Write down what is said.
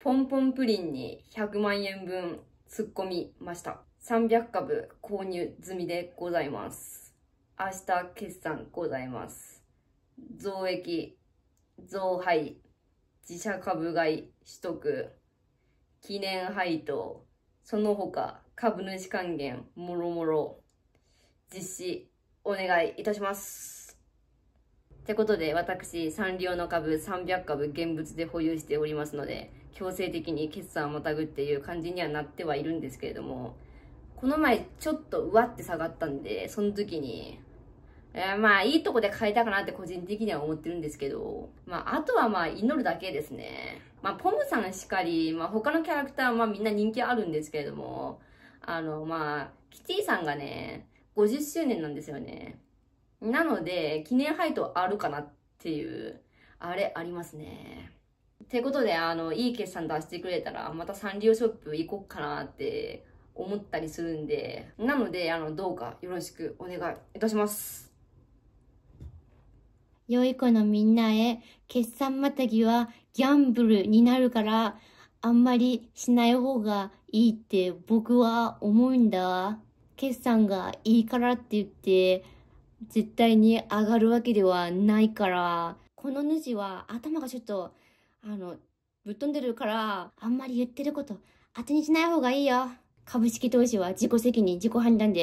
ポンポンプリンに100万円分突っ込みました。300株購入済みでございます。明日決算ございます。増益、増配、自社株買い取得、記念配当、その他株主還元もろもろ実施お願いいたします。ってことで、私、サンリオの株300株現物で保有しておりますので、強制的に決算をまたぐっていう感じにはなってはいるんですけれども、この前ちょっとうわって下がったんで、その時に、えー、まあいいとこで買いたかなって個人的には思ってるんですけど、まああとはまあ祈るだけですね。まあポムさんしかり、まあ他のキャラクターはまあみんな人気あるんですけれども、あのまあ、キティさんがね、50周年なんですよね。なので、記念配当あるかなっていう、あれありますね。ってことで、あの、いい決算出してくれたら、またサンリオショップ行こっかなって思ったりするんで、なので、あの、どうかよろしくお願いいたします。良い子のみんなへ、決算またぎはギャンブルになるから、あんまりしない方がいいって僕は思うんだ。決算がいいからって言って、絶対に上がるわけではないから、この主は頭がちょっと、あの、ぶっ飛んでるから、あんまり言ってること、当てにしない方がいいよ。株式投資は自己責任、自己判断で